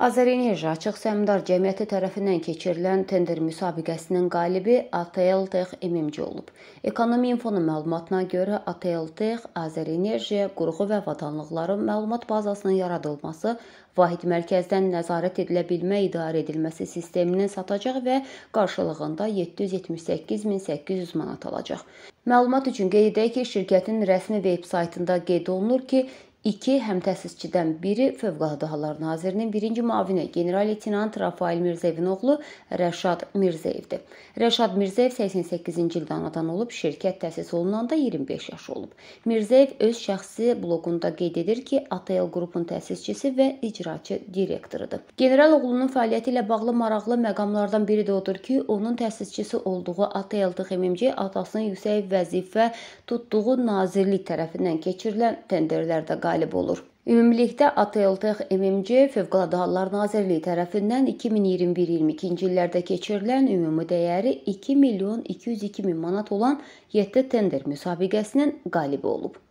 Azərenerji Açıq Səhmdar Cəmiyyəti tərəfindən keçirilən tender müsabiqəsinin qalibi ATL Tex MMC olub. Ekonomi İnfonun məlumatına görə ATL Tex Azərenerjiyə qurğu və avadanlıqları məlumat bazasının yaradılması, vahid mərkəzdən nəzarət edilə bilmə idarə edilməsi sisteminin satacaq və qarşılığında 778800 manat alacaq. Məlumat üçün qeyd edək ki, şirkətin rəsmi veb-saytında qeyd olunur ki, İki həmtəsisçidən biri Fövqəladə Hallar Nazirinin birinci müavini general-leytenant Rafael Mirzəyevin oğlu Rəşad Mirzəyevdir. Rəşad Mirzəyev 88-ci ildə anadan olub, şirkət təsis olunanda 25 yaş olub. Mirzəyev öz şəxsi bloqunda qeyd edir ki, ATL qrupun təsisçisi və icraçı direktorudur. General oğlunun fəaliyyəti ilə bağlı maraqlı məqamlardan biri də odur ki, onun təsisçisi olduğu ATL TXMC atasının yüksək vəzifə tutduğu nazirlik tərəfindən keçirilən tenderlərdə qarşılanır qalib olur. Ümumilikdə ATLTX MMC Fövqəladə Hallar Nazirliyi tərəfindən 2021-22-ci illərdə keçirilən ümumi dəyəri 2 milyon 202 min manat olan 7 tender müsabiqəsinin qalibi olub.